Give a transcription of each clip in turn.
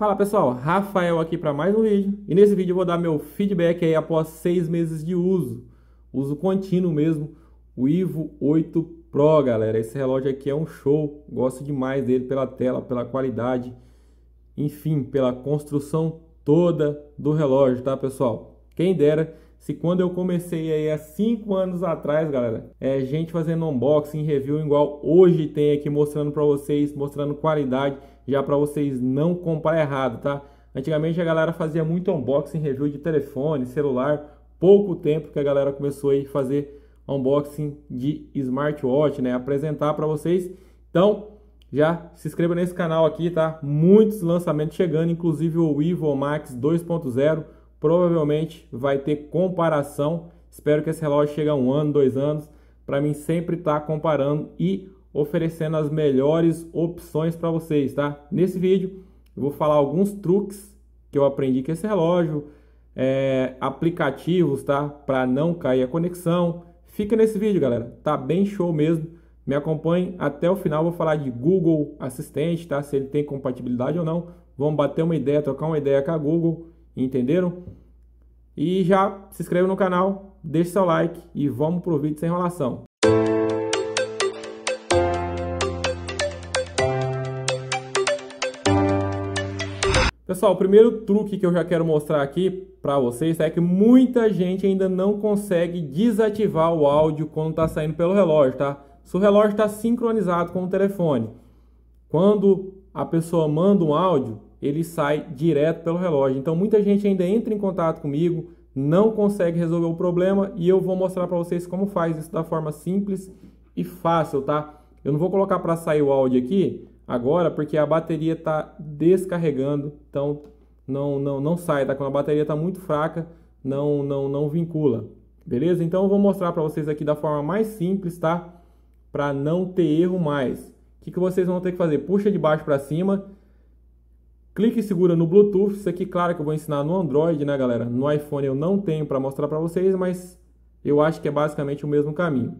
Fala pessoal, Rafael aqui para mais um vídeo e nesse vídeo eu vou dar meu feedback aí após seis meses de uso, uso contínuo mesmo, o Ivo 8 Pro galera, esse relógio aqui é um show, gosto demais dele pela tela, pela qualidade, enfim, pela construção toda do relógio, tá pessoal? Quem dera se quando eu comecei aí há cinco anos atrás, galera, é gente fazendo unboxing, review igual hoje tem aqui mostrando para vocês, mostrando qualidade, já para vocês não comprar errado, tá? Antigamente a galera fazia muito unboxing, review de telefone, celular, pouco tempo que a galera começou a fazer unboxing de smartwatch, né? Apresentar para vocês. Então, já se inscreva nesse canal aqui, tá? Muitos lançamentos chegando, inclusive o Vivo Max 2.0 provavelmente vai ter comparação. Espero que esse relógio chegue a um ano, dois anos, para mim sempre estar tá comparando e oferecendo as melhores opções para vocês, tá? Nesse vídeo eu vou falar alguns truques que eu aprendi com esse relógio, é, aplicativos, tá? Para não cair a conexão. Fica nesse vídeo, galera. Tá bem show mesmo. Me acompanhe até o final. Vou falar de Google Assistente, tá? Se ele tem compatibilidade ou não. Vamos bater uma ideia, trocar uma ideia com a Google, entenderam? E já se inscreva no canal, deixe seu like e vamos pro vídeo sem enrolação. Pessoal, o primeiro truque que eu já quero mostrar aqui para vocês é que muita gente ainda não consegue desativar o áudio quando está saindo pelo relógio, tá? Se o relógio está sincronizado com o telefone, quando a pessoa manda um áudio, ele sai direto pelo relógio. Então muita gente ainda entra em contato comigo, não consegue resolver o problema e eu vou mostrar para vocês como faz isso da forma simples e fácil, tá? Eu não vou colocar para sair o áudio aqui, agora porque a bateria está descarregando, então não, não, não sai, tá? Quando a bateria está muito fraca, não, não, não vincula. Beleza? Então eu vou mostrar para vocês aqui da forma mais simples, tá? Para não ter erro mais. O que, que vocês vão ter que fazer? Puxa de baixo para cima, clique e segura no Bluetooth. Isso aqui, claro que eu vou ensinar no Android, né, galera? No iPhone eu não tenho para mostrar para vocês, mas eu acho que é basicamente o mesmo caminho.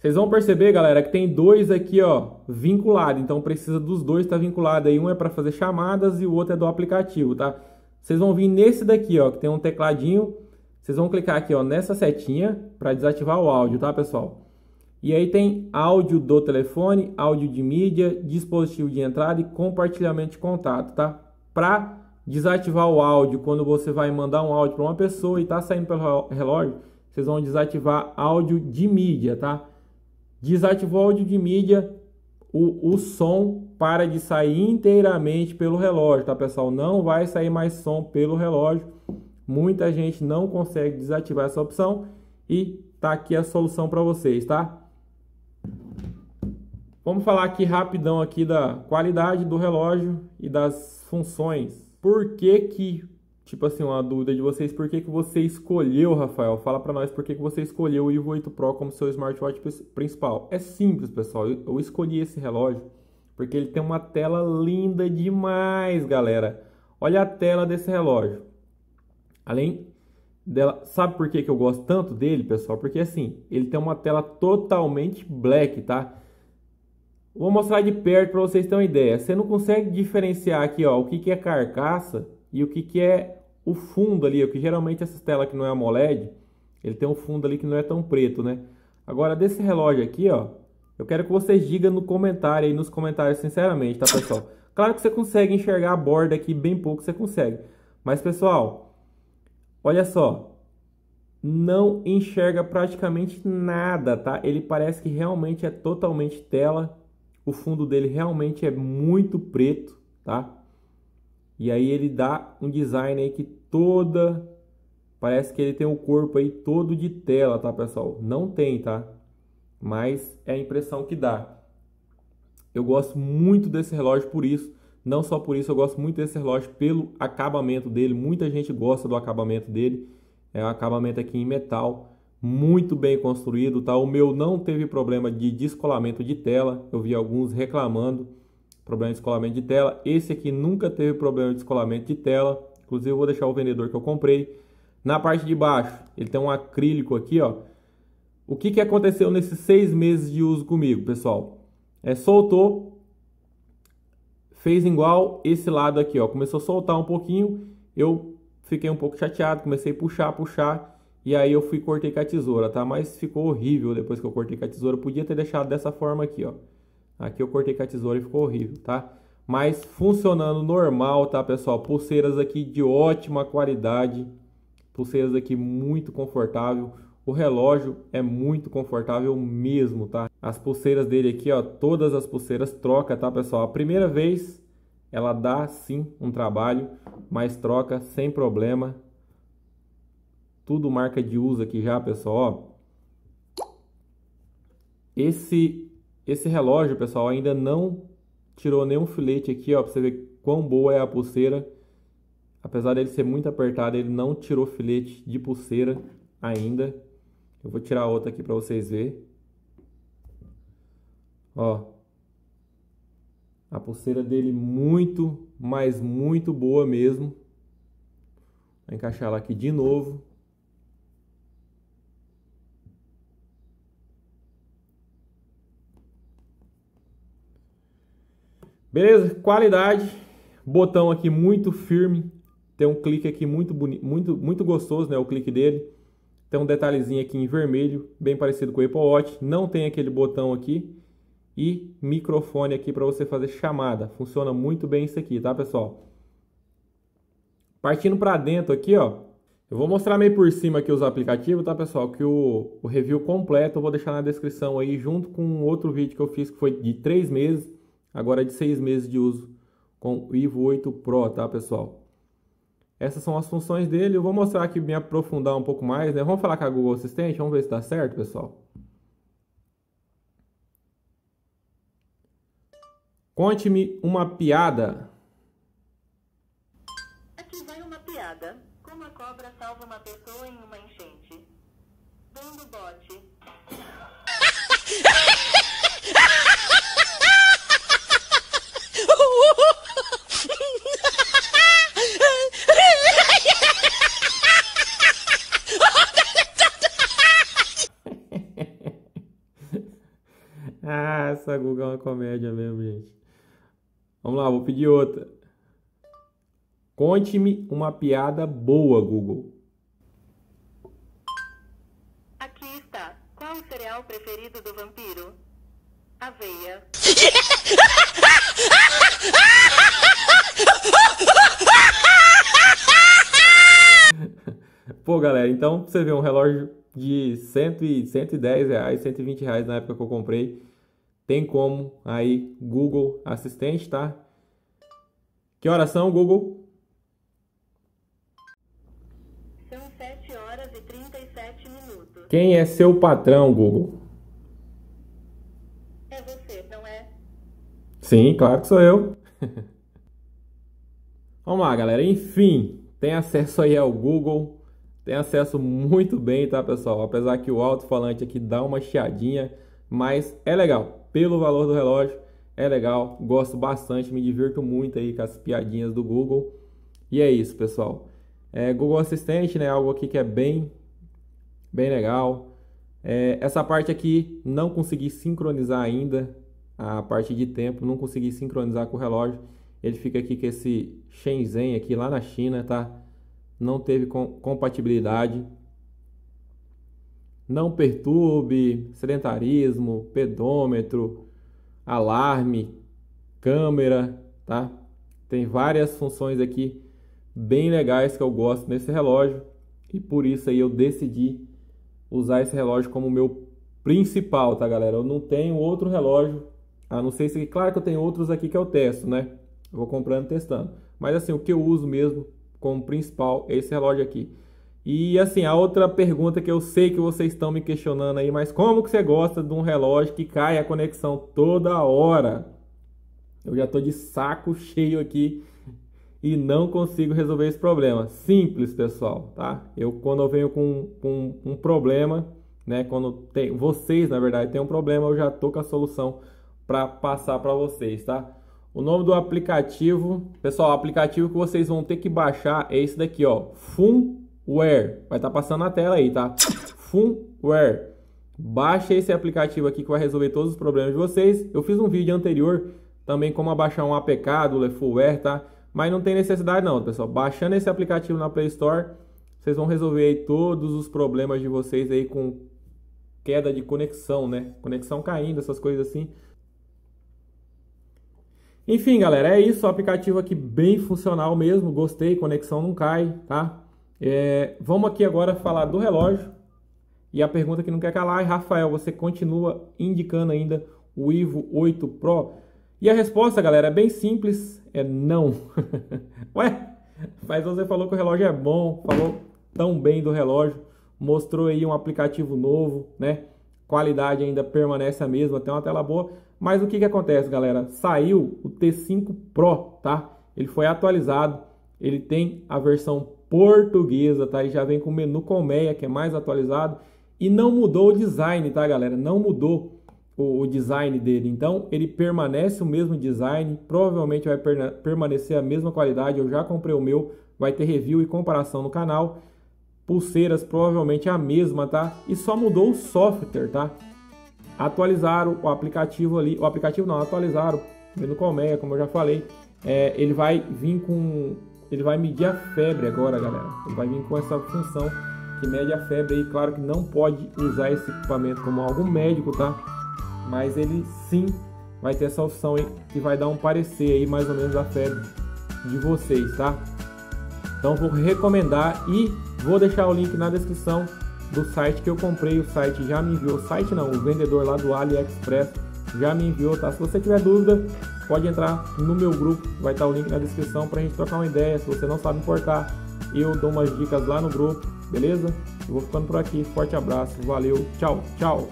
Vocês vão perceber, galera, que tem dois aqui, ó, vinculado. Então precisa dos dois estar tá vinculado aí. Um é para fazer chamadas e o outro é do aplicativo, tá? Vocês vão vir nesse daqui, ó, que tem um tecladinho. Vocês vão clicar aqui, ó, nessa setinha para desativar o áudio, tá, pessoal? E aí tem áudio do telefone, áudio de mídia, dispositivo de entrada e compartilhamento de contato, tá? Para desativar o áudio quando você vai mandar um áudio para uma pessoa e tá saindo pelo relógio, vocês vão desativar áudio de mídia, tá? Desativou o áudio de mídia, o, o som para de sair inteiramente pelo relógio, tá pessoal? Não vai sair mais som pelo relógio. Muita gente não consegue desativar essa opção e tá aqui a solução para vocês, tá? Vamos falar aqui rapidão aqui da qualidade do relógio e das funções. Por que que Tipo assim, uma dúvida de vocês, por que, que você escolheu, Rafael? Fala para nós por que, que você escolheu o Ivo 8 Pro como seu smartwatch principal. É simples, pessoal. Eu escolhi esse relógio porque ele tem uma tela linda demais, galera. Olha a tela desse relógio. Além dela, sabe por que, que eu gosto tanto dele, pessoal? Porque assim, ele tem uma tela totalmente black, tá? Vou mostrar de perto para vocês terem uma ideia. Você não consegue diferenciar aqui, ó, o que, que é carcaça e o que, que é o fundo ali, o que geralmente essa tela que não é AMOLED, ele tem um fundo ali que não é tão preto, né? Agora, desse relógio aqui, ó, eu quero que vocês digam no comentário aí, nos comentários, sinceramente, tá, pessoal? Claro que você consegue enxergar a borda aqui, bem pouco você consegue. Mas, pessoal, olha só, não enxerga praticamente nada, tá? Ele parece que realmente é totalmente tela, o fundo dele realmente é muito preto, tá? E aí ele dá um design aí que toda parece que ele tem o um corpo aí todo de tela, tá, pessoal? Não tem, tá? Mas é a impressão que dá. Eu gosto muito desse relógio por isso, não só por isso, eu gosto muito desse relógio pelo acabamento dele. Muita gente gosta do acabamento dele. É um acabamento aqui em metal, muito bem construído, tá? O meu não teve problema de descolamento de tela. Eu vi alguns reclamando problema de descolamento de tela. Esse aqui nunca teve problema de descolamento de tela. Inclusive, eu vou deixar o vendedor que eu comprei. Na parte de baixo, ele tem um acrílico aqui, ó. O que, que aconteceu nesses seis meses de uso comigo, pessoal? É, soltou, fez igual esse lado aqui, ó. Começou a soltar um pouquinho, eu fiquei um pouco chateado, comecei a puxar, puxar, e aí eu fui cortei com a tesoura, tá? Mas ficou horrível depois que eu cortei com a tesoura. podia ter deixado dessa forma aqui, ó. Aqui eu cortei com a tesoura e ficou horrível, tá? Mas funcionando normal, tá, pessoal? Pulseiras aqui de ótima qualidade. Pulseiras aqui muito confortável. O relógio é muito confortável mesmo, tá? As pulseiras dele aqui, ó, todas as pulseiras troca, tá, pessoal? A primeira vez ela dá sim um trabalho, mas troca sem problema. Tudo marca de uso aqui já, pessoal, ó. Esse esse relógio, pessoal, ainda não tirou nenhum filete aqui, ó, pra você ver quão boa é a pulseira. Apesar dele ser muito apertado, ele não tirou filete de pulseira ainda. Eu vou tirar outra aqui para vocês verem. Ó. A pulseira dele muito, mas muito boa mesmo. Vou encaixar ela aqui de novo. Beleza? Qualidade. Botão aqui muito firme. Tem um clique aqui muito bonito, muito, muito gostoso, né? O clique dele. Tem um detalhezinho aqui em vermelho, bem parecido com o Apple Watch. Não tem aquele botão aqui. E microfone aqui para você fazer chamada. Funciona muito bem isso aqui, tá, pessoal? Partindo para dentro aqui, ó. Eu vou mostrar meio por cima aqui os aplicativos, tá, pessoal? Que o, o review completo eu vou deixar na descrição aí, junto com outro vídeo que eu fiz que foi de três meses agora é de 6 meses de uso com o Ivo 8 Pro, tá pessoal? Essas são as funções dele, eu vou mostrar aqui, me aprofundar um pouco mais, né? Vamos falar com a Google Assistente, vamos ver se dá tá certo, pessoal. Conte-me uma piada. Aqui vai uma piada. Como a cobra salva uma pessoa em uma enchente? Dando bote. essa Guga é uma comédia mesmo, gente. Vamos lá, vou pedir outra. Conte-me uma piada boa, Google. Aqui está. Qual o cereal preferido do vampiro? Aveia. Pô, galera, então você vê um relógio de 100, 110 reais, 120 reais na época que eu comprei. Tem como aí Google Assistente, tá? Que horas são, Google? São 7 horas e 37 minutos. Quem é seu patrão, Google? É você, não é? Sim, claro que sou eu. Vamos lá, galera. Enfim, tem acesso aí ao Google. Tem acesso muito bem, tá, pessoal? Apesar que o alto-falante aqui dá uma chiadinha, mas é legal pelo valor do relógio. É legal, gosto bastante, me divirto muito aí com as piadinhas do Google. E é isso, pessoal. É, Google Assistente, né? Algo aqui que é bem, bem legal. É, essa parte aqui não consegui sincronizar ainda a parte de tempo, não consegui sincronizar com o relógio. Ele fica aqui com esse Shenzhen aqui lá na China, tá? Não teve com compatibilidade não perturbe, sedentarismo, pedômetro, alarme, câmera, tá? Tem várias funções aqui bem legais que eu gosto nesse relógio e por isso aí eu decidi usar esse relógio como meu principal, tá galera? Eu não tenho outro relógio, a não ser se claro que eu tenho outros aqui que eu testo, né? Eu vou comprando testando. Mas assim, o que eu uso mesmo como principal é esse relógio aqui. E assim, a outra pergunta que eu sei que vocês estão me questionando aí, mas como que você gosta de um relógio que cai a conexão toda hora? Eu já estou de saco cheio aqui e não consigo resolver esse problema. Simples, pessoal, tá? Eu quando eu venho com, com um problema, né, quando tem vocês, na verdade, tem um problema, eu já tô com a solução para passar para vocês, tá? O nome do aplicativo, pessoal, o aplicativo que vocês vão ter que baixar é esse daqui, ó, Fun Firmware. Vai estar tá passando na tela aí, tá? Funware. Baixa esse aplicativo aqui que vai resolver todos os problemas de vocês. Eu fiz um vídeo anterior também como abaixar um APK do LeFullWare, tá? Mas não tem necessidade não, pessoal. Baixando esse aplicativo na Play Store, vocês vão resolver todos os problemas de vocês aí com queda de conexão, né? Conexão caindo, essas coisas assim. Enfim, galera, é isso. O aplicativo aqui bem funcional mesmo. Gostei, conexão não cai, tá? É, vamos aqui agora falar do relógio. E a pergunta que não quer calar é: Rafael, você continua indicando ainda o Ivo 8 Pro? E a resposta, galera, é bem simples: é não. Ué, mas você falou que o relógio é bom, falou tão bem do relógio, mostrou aí um aplicativo novo, né? Qualidade ainda permanece a mesma, tem uma tela boa. Mas o que, que acontece, galera? Saiu o T5 Pro, tá? Ele foi atualizado, ele tem a versão portuguesa, tá? E já vem com o menu colmeia, que é mais atualizado. E não mudou o design, tá, galera? Não mudou o, o design dele. Então, ele permanece o mesmo design, provavelmente vai permanecer a mesma qualidade. Eu já comprei o meu, vai ter review e comparação no canal. Pulseiras provavelmente a mesma, tá? E só mudou o software, tá? Atualizaram o aplicativo ali, o aplicativo não, atualizaram o menu colmeia, como eu já falei. É, ele vai vir com ele vai medir a febre agora, galera. Ele vai vir com essa função que mede a febre. E claro que não pode usar esse equipamento como algo médico, tá? Mas ele sim vai ter essa opção aí, que vai dar um parecer aí mais ou menos da febre de vocês, tá? Então vou recomendar e vou deixar o link na descrição do site que eu comprei. O site já me enviou, o site não, o vendedor lá do AliExpress já me enviou, tá? Se você tiver dúvida, pode entrar no meu grupo, vai estar o link na descrição para a gente trocar uma ideia. Se você não sabe importar, eu dou umas dicas lá no grupo, beleza? Eu vou ficando por aqui. Forte abraço, valeu, tchau, tchau.